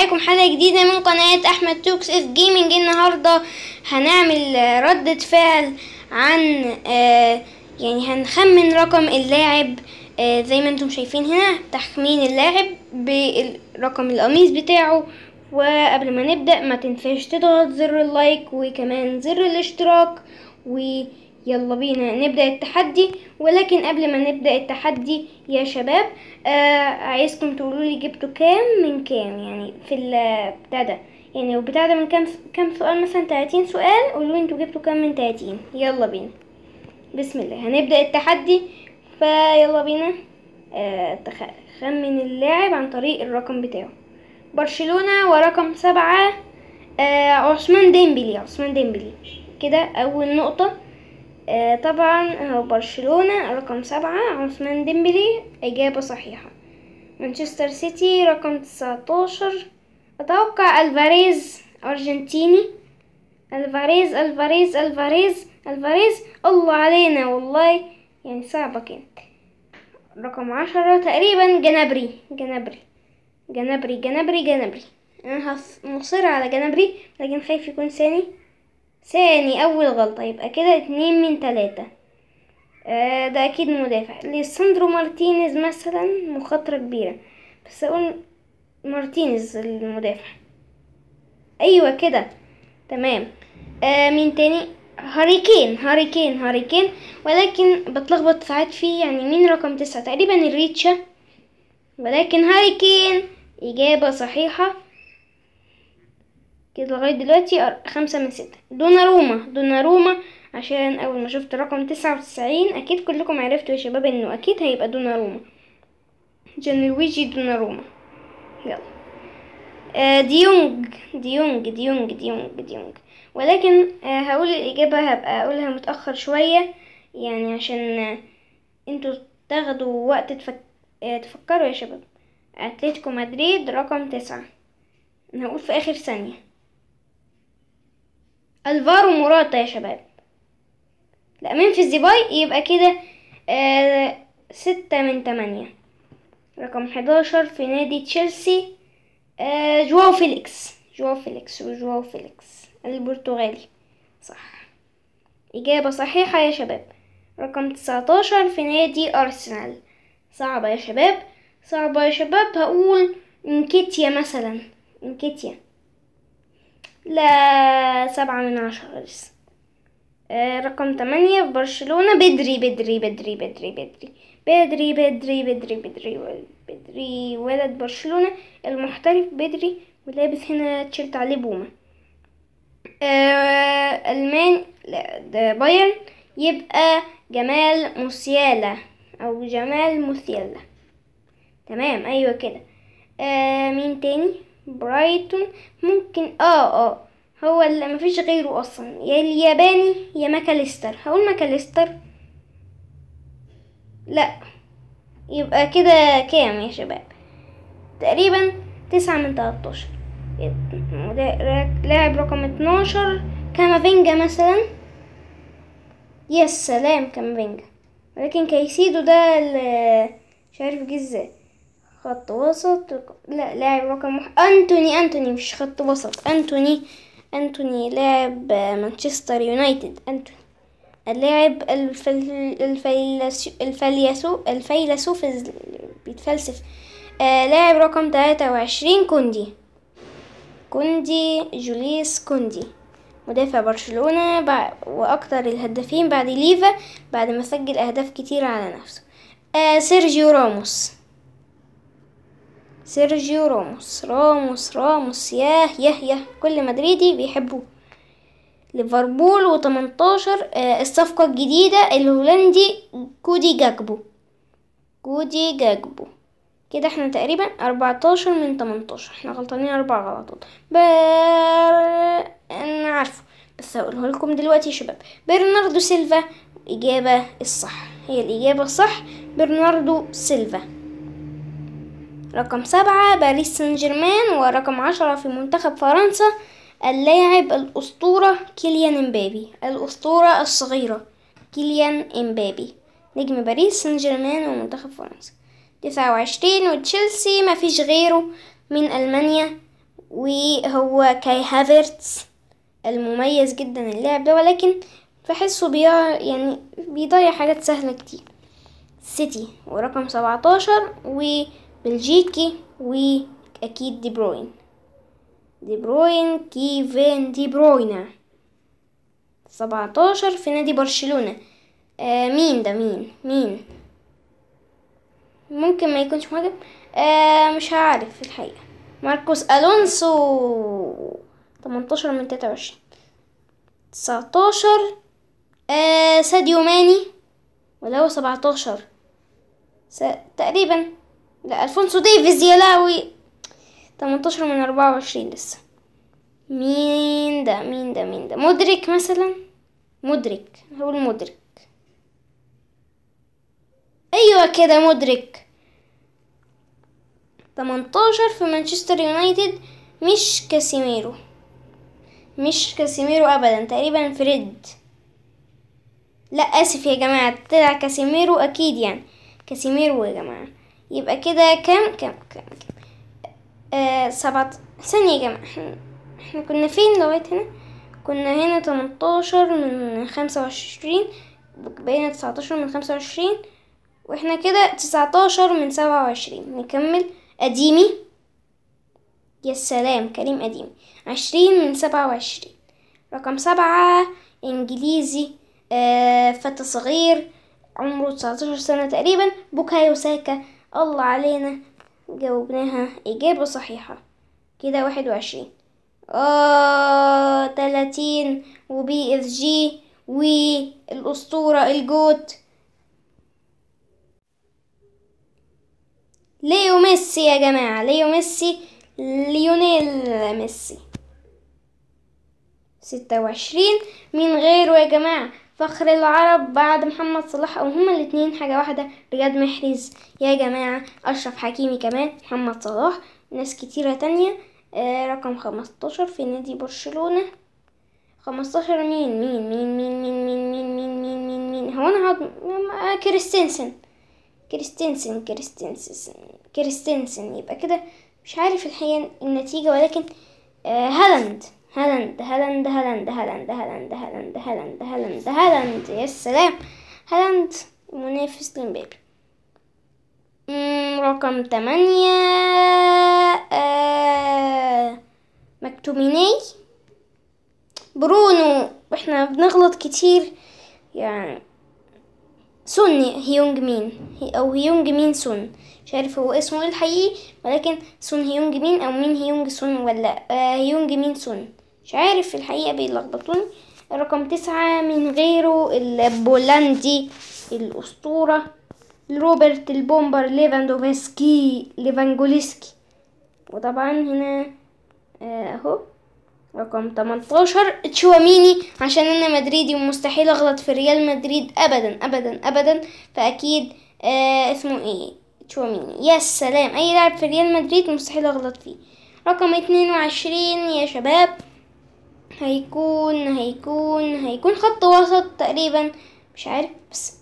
معاكم حلقة جديدة من قناة أحمد توكس اف جيمنج النهاردة هنعمل ردة فعل عن آه، يعني هنخمن رقم اللاعب آه، زي ما انتم شايفين هنا تخمين اللاعب برقم القميص بتاعه وقبل ما نبدأ ما تنساش تضغط زر اللايك وكمان زر الاشتراك يلا بينا نبدأ التحدي ولكن قبل ما نبدأ التحدي يا شباب آه عايزكم تقولوا لي جبتوا كام من كام يعني في البتاع ده يعني البتاع ده من كام كام سؤال مثلا 30 سؤال قولوا انتوا جبتوا كام من 30 يلا بينا بسم الله هنبدأ التحدي فيلا بينا آه خمن اللاعب عن طريق الرقم بتاعه برشلونة ورقم سبعة آه عثمان ديمبلي عثمان ديمبلي كده أول نقطة آه، طبعا هو آه، برشلونة رقم سبعة عثمان ديمبلي إجابة صحيحة مانشستر سيتي رقم تسعتاشر أتوقع ألفاريز أرجنتيني ألفاريز ألفاريز ألفاريز ألفاريز الله علينا والله يعني صعبة كانت رقم عشرة تقريبا جنابري جنابري جنابري جنابري جنابري أنا مصر على جنابري لكن خايف يكون ثاني ثاني أول غلطة يبقى كده اتنين من تلاتة آه ده أكيد مدافع ليساندرو مارتينيز مثلا مخاطرة كبيرة بس أقول مارتينيز المدافع أيوة كده تمام آه مين تاني هاريكين هاريكين هاريكين ولكن بتلخبط ساعات فيه يعني مين رقم تسعة تقريبا الريتشا ولكن هاريكين إجابة صحيحة كده لغاية دلوقتي خمسة من ستة دوناروما دوناروما عشان أول ما شفت رقم تسعة وتسعين أكيد كلكم عرفتوا يا شباب إنه أكيد هيبقى دوناروما جانلويجي دوناروما يلا آه ديونج ديونج ديونج ديونج ديونج ولكن آه هقول الإجابة هبقى أقولها متأخر شوية يعني عشان آه انتوا تاخدوا وقت تفك... آه، تفكروا يا شباب أتلتيكو مدريد رقم تسعة أنا هقول في آخر ثانية الفارو موراتا يا شباب لا في الزباي يبقى كده آه ستة من تمانية رقم حداشر في نادي تشيلسي آه جواو فيليكس جواو فيليكس وجواو فيليكس البرتغالي صح إجابة صحيحة يا شباب رقم تسعتاشر في نادي أرسنال صعبة يا شباب صعبة يا شباب هقول انكيتيا مثلا انكيتيا لا سبعة من عشرة لسه آه، رقم تمانية في برشلونة بدري بدري بدري بدري بدري بدري بدري بدري بدري بدري ولد برشلونة المحترف بدري ولابس هنا تشيلت عليه بومة آه، ألمان لا ده بايرن يبقى جمال موسيالا أو جمال موسيالا تمام أيوة كده آه، مين تاني برايتون ممكن اه اه هو اللي مفيش غيره اصلا يا الياباني يا ماكاليستر هقول ماكاليستر لا يبقى كده كام يا شباب تقريبا تسعة من تلاتاشر لاعب رقم اتناشر كامافينجا مثلا يا سلام كامافينجا لكن كايسيدو ده مش عارف جه ازاي خط وسط لا لاعب رقم مح... أنتوني أنتوني مش خط وسط أنتوني أنتوني لاعب مانشستر يونايتد أنتوني اللاعب الفيلسوف الفيلسوف بيتفلسف آه، لاعب رقم تلاتة وعشرين كوندي كوندي جوليس كوندي مدافع برشلونة وأكتر الهدافين بعد ليفا بعد ما سجل أهداف كتير على نفسه آه، سيرجيو راموس سيرجيو راموس راموس راموس ياه ياه ياه كل مدريدي بيحبوه ليفربول و18 آه، الصفقة الجديدة الهولندي كودي جاكبو كودي جاكبو كده احنا تقريبا 14 من 18 احنا غلطانين اربع غلطات بر... انا عارفه بس هقوله لكم دلوقتي يا شباب برناردو سيلفا اجابة الصح هي الاجابة الصح برناردو سيلفا رقم سبعة باريس سان جيرمان ورقم عشرة في منتخب فرنسا اللاعب الأسطورة كيليان امبابي الأسطورة الصغيرة كيليان امبابي نجم باريس سان جيرمان ومنتخب فرنسا تسعة وعشرين وتشيلسي مفيش غيره من ألمانيا وهو كاي هافرتس المميز جدا اللاعب ده ولكن بحسه بيع يعني بيضيع حاجات سهلة كتير سيتي ورقم سبعتاشر و بلجيكي واكيد دي بروين دي بروين كيفين دي بروينا سبعتاشر في نادي برشلونة آه مين ده مين مين ممكن ما يكونش مهاجم آه مش هعرف في الحقيقة ماركوس الونسو تمنتاشر من تلاتة وعشرين تسعتاشر آه، ساديو ماني ولا هو سبعتاشر تقريبا لا الفونسو ديفيز يا لهوي 18 من 24 لسه مين ده مين ده مين ده مدرك مثلا مدرك هقول مدرك ايوه كده مدرك 18 في مانشستر يونايتد مش كاسيميرو مش كاسيميرو ابدا تقريبا فريد لا اسف يا جماعه طلع كاسيميرو اكيد يعني كاسيميرو يا جماعه يبقى كده كام كام كام آه سبعة ثانية يا جماعة احنا, احنا كنا فين لغاية هنا كنا هنا تمنتاشر من خمسة وعشرين بقينا تسعتاشر من خمسة وعشرين واحنا كده تسعتاشر من سبعة وعشرين نكمل قديمي يا سلام كريم قديمي عشرين من سبعة وعشرين رقم سبعة انجليزي آه فتى صغير عمره تسعتاشر سنة تقريبا بوكايو ساكا الله علينا جاوبناها إجابة صحيحة كده واحد وعشرين آه تلاتين وبي إف جي والأسطورة الجوت ليو ميسي يا جماعة ليو ميسي ليونيل ميسي ستة وعشرين من غيره يا جماعة فخر العرب بعد محمد صلاح او هما الاتنين حاجة واحدة رياض محرز يا جماعة اشرف حكيمي كمان محمد صلاح ناس كتيرة تانية آه رقم 15 في نادي برشلونة 15 مين مين مين مين مين مين مين مين مين مين مين هو انا هاد... آه كريستنسن كريستنسن كريستنسن كريستنسن يبقى كده مش عارف الحقيقة النتيجة ولكن آه هالاند هالاند هالاند هالاند هالاند هالاند هالاند هالاند هالاند هالاند يا سلام هالاند منافس لمبابي رقم تمانية آه، مكتوميني برونو احنا بنغلط كتير يعني سون هيونج مين او هيونج مين سون مش عارف هو اسمه ايه الحقيقي ولكن سون هيونج مين او مين هيونج سون ولا آه، هيونج مين سون مش عارف في الحقيقة بيلخبطوني رقم تسعة من غيره البولندي الأسطورة روبرت البومبر ليفاندوفسكي ليفانجوليسكي وطبعا هنا آه، اهو رقم 18 تشواميني عشان انا مدريدي ومستحيل اغلط في ريال مدريد ابدا ابدا ابدا فاكيد آه اسمه ايه تشواميني يا سلام اي لاعب في ريال مدريد مستحيل اغلط فيه رقم 22 يا شباب هيكون هيكون هيكون خط وسط تقريبا مش عارف بس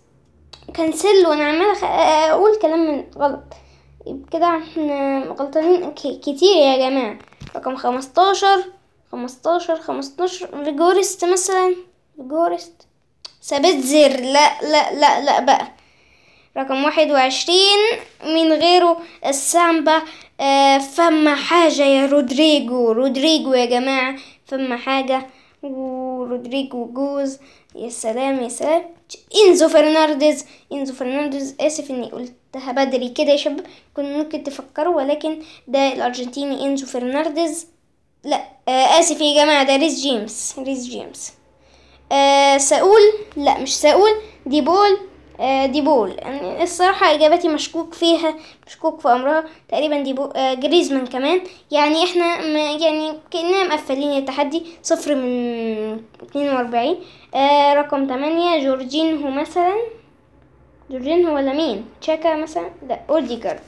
كنسل وانا عمالة اقول كلام من غلط كده احنا غلطانين كتير يا جماعة رقم خمستاشر خمستاشر خمستاشر فيجورست مثلا فيجورست سابت زر لا لا لا لا بقى رقم واحد وعشرين من غيره السامبا آه فما حاجة يا رودريجو رودريجو يا جماعة فما حاجة ورودريجو جوز يا سلام يا سلام انزو فرنانديز انزو فرنانديز اسف اني قلتها بدري كده يا شباب كنت ممكن تفكروا ولكن ده الارجنتيني انزو فرنانديز لا آه اسف يا جماعه ده ريس جيمس ريس جيمس آه ساقول لا مش ساقول دي بول آه، ديبول يعني الصراحة إجابتي مشكوك فيها مشكوك في أمرها تقريبا ديبول آه، جريزمان كمان يعني احنا يعني كأننا مقفلين التحدي صفر من اتنين وأربعين آه، رقم تمانية جورجين هو مثلا جورجين هو ولا مين تشاكا مثلا لا أوديجارد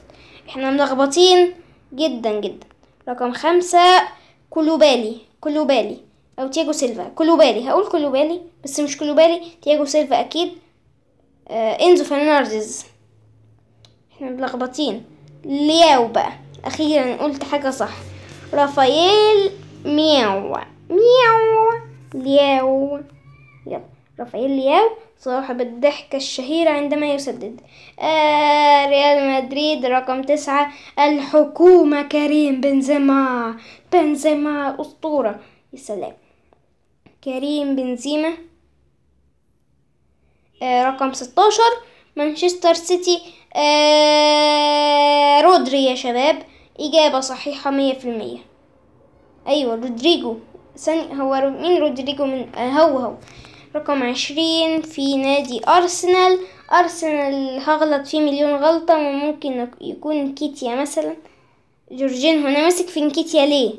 احنا ملخبطين جدا جدا رقم خمسة كلوبالي كلوبالي أو تياجو سيلفا كلوبالي هقول كلوبالي بس مش كلوبالي تياجو سيلفا أكيد آه، انزو فرنارديز احنا ملخبطين لياو بقى اخيرا قلت حاجه صح رافائيل مياو مياو لياو يلا رافائيل لياو صاحب الضحكة الشهيرة عندما يسدد آه ريال مدريد رقم تسعة الحكومة كريم بنزيما بنزيما أسطورة يا سلام كريم بنزيما آه، رقم 16 مانشستر سيتي آه، رودري يا شباب إجابة صحيحة مية في المية أيوة رودريجو ثاني هو مين رودريجو من آه، هو هو رقم عشرين في نادي أرسنال أرسنال هغلط فيه مليون غلطة وممكن يكون كيتيا مثلا جورجين هنا ماسك في نكيتيا ليه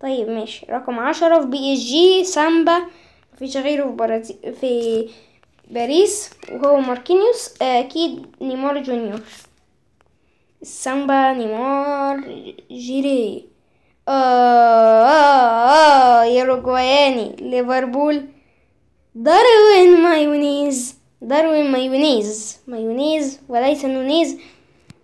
طيب ماشي رقم عشرة في بي اس جي سامبا مفيش غيره في برازيل في باريس وهو ماركينيوس آه، اكيد نيمار جونيور السامبا نيمار جيري آه آه, آه، ليفربول داروين مايونيز داروين مايونيز مايونيز وليس نونيز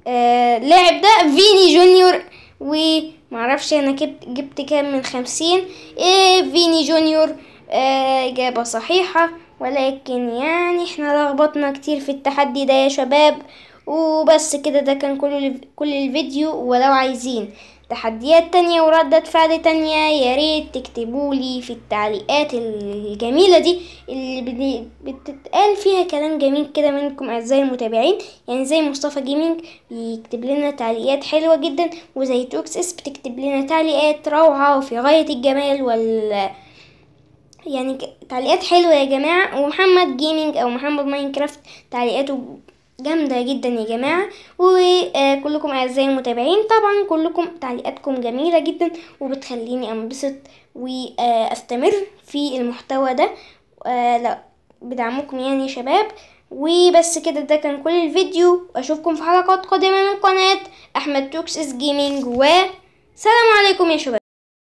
آه لاعب ده فيني جونيور ومعرفش انا جبت كام من خمسين ايه فيني جونيور آه، اجابة صحيحة ولكن يعني احنا لخبطنا كتير في التحدي ده يا شباب وبس كده ده كان كل كل الفيديو ولو عايزين تحديات تانية وردة فعل تانية ياريت تكتبولي في التعليقات الجميلة دي اللي بتتقال فيها كلام جميل كده منكم أعزائي المتابعين يعني زي مصطفى جيمنج بيكتب لنا تعليقات حلوة جدا وزي توكس اس بتكتب لنا تعليقات روعة وفي غاية الجمال وال يعني تعليقات حلوة يا جماعة ومحمد جيمنج أو محمد ماينكرافت تعليقاته جامدة جدا يا جماعة وكلكم آه، أعزائي المتابعين طبعا كلكم تعليقاتكم جميلة جدا وبتخليني أنبسط وأستمر آه، في المحتوى ده آه، لا بدعمكم يعني شباب وبس كده ده كان كل الفيديو واشوفكم في حلقات قادمة من قناة احمد توكسس جيمنج وسلام عليكم يا شباب